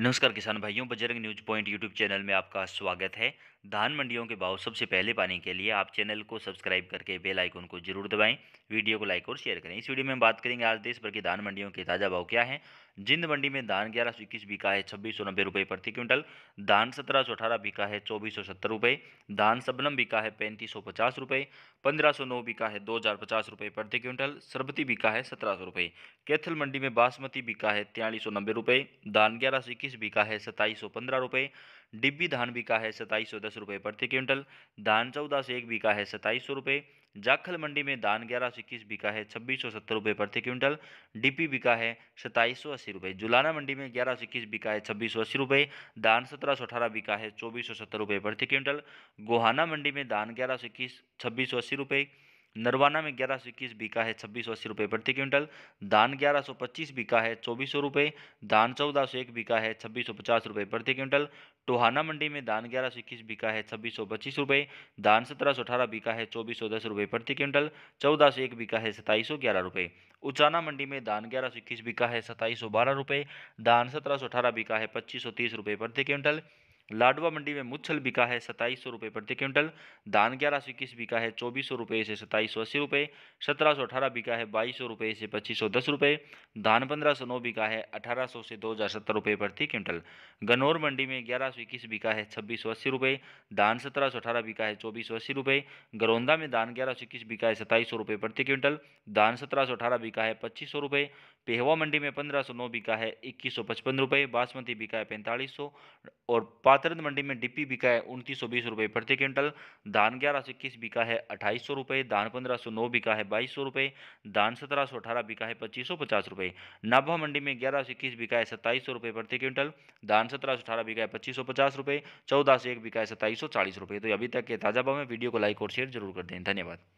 नमस्कार किसान भाइयों Bajrang news point YouTube channel में आपका स्वागत है धान मंडियों के भाव सबसे पहले पाने के लिए आप चैनल को सब्सक्राइब करके बेल आइकन को जरूर दबाएं वीडियो को लाइक और शेयर करें इस वीडियो में बात करेंगे आज देश भर की धान मंडियों के ताज़ा भाव क्या है जिंद मंडी में धान ग्यारह सौ इक्कीस बिका है छब्बीस सौ नब्बे रुपये प्रति क्विंटल धान सत्रह सौ अठारह बिका है चौबीस सौ सत्तर रुपये धान सबनम बिका है पैंतीस सौ पचास रुपये पंद्रह सौ नौ बिका है दो हज़ार पचास रुपये प्रति क्विंटल सरबती बिका है सत्रह सौ रुपये कैथल मंडी में बासमती बिका है तयालीस सौ नब्बे रुपये धान ग्यारह सौ इक्कीस बिका है सत्ताईस सौ पंद्रह रुपये डिब्बी धान बिका है सत्ताईस सौ दस रुपये प्रति क्विंटल धान चौदह से एक बीका है सत्ताईस सौ रुपये जाखल मंडी में धान ग्यारह से इक्कीस बीका है छब्बीस सौ सत्तर रुपये प्रति क्विंटल डीपी बीका है सत्ताईस सौ अस्सी रुपये जुलाना मंडी में ग्यारह से इक्कीस बीका है छब्बीस सौ अस्सी रुपये धान सत्रह सौ अठारह बीका है चौबीस सौ सत्तर रुपये प्रति क्विंटल गोहाना मंडी में धान ग्यारह से इक्कीस छब्बीस सौ अस्सी रुपये नरवाना में ग्यारह सौ इक्कीस बिका है छब्बीस सौ अस्सी रुपये प्रति क्विंटल धान ग्यारह सौ पच्चीस बिका है चौबीस सौ रुपये धान चौदह सौ एक बिका है छब्बीस सौ पचास रुपये प्रति क्विंटल टोहाना मंडी में धान ग्यारह सौ इक्कीस बिका है छब्बीस सौ पच्चीस रुपये धान सत्रह सौ अठारह बिका है चौबीस सौ दस रुपये प्रति क्विंटल चौदह सौ एक बिका है सताईस सौ ग्यारह रुपये उचाना मंडी में धान ग्यारह सौ इक्कीस बिका है सताईस सौ बारह रुपये धान सत्रह सौ अठारह बिका है पच्चीस सौ तीस रुपये प्रति क्विंटल लाडवा मंडी में मुच्छल बिका है सताईस सौ रुपये प्रति क्विंटल धान ग्यारह सौ इक्कीस बिका है चौबीस सौ रुपये से सताईस सौ अस्सी रुपये सत्रह सौ अठारह बिका है बाईस सौ रुपये से पच्चीस सौ दस रुपये धान पंद्रह सौ नौ बिका है अठारह सौ से दो हज़ार सत्तर रुपये प्रति क्विंटल गनौर मंडी में ग्यारह सौ इक्कीस बिका है छब्बीस सौ अस्सी रुपये धान सत्रह सौ अठारह बिका है चौबीस सौ अस्सी रुपये गरौंदा में धान ग्यारह सौ इक्कीस बिका है सताईस सौ रुपये प्रति क्विंटल धान सत्रह सौ अठारह बिका है पच्चीस सौ रुपये पेहवा मंडी में पंद्रह सौ नौ बिका है इक्कीस सौ पचपन रुपये बासमती बिका है पैंतालीस सौ और पाँच पातरंद मंडी में डिप्पी बिका है उनतीस सौ बीस रुपये प्रति क्विंटल धान ग्यारह सौ इक्कीस बिका है अट्ठाईस सौ रुपये धान पंद्रह सौ नौ बिका है बाईस सौ रुपये धान सत्रह सौ अठारह बिका है पच्चीस सौ पचास रुपये नाभा मंडी में ग्यारह सौ इक्कीस बिका है सत्ताईस सौ रुपये प्रति क्विंटल धान सत्रह सौ अठारह बिका है पच्चीस सौ पचास रुपये चौदह सौ एक बिका है सत्ताईस सौ चालीस रुपये तो अभी तक के ताज़ा भाव में वीडियो को लाइक और शेयर जरूर कर दें धन्यवाद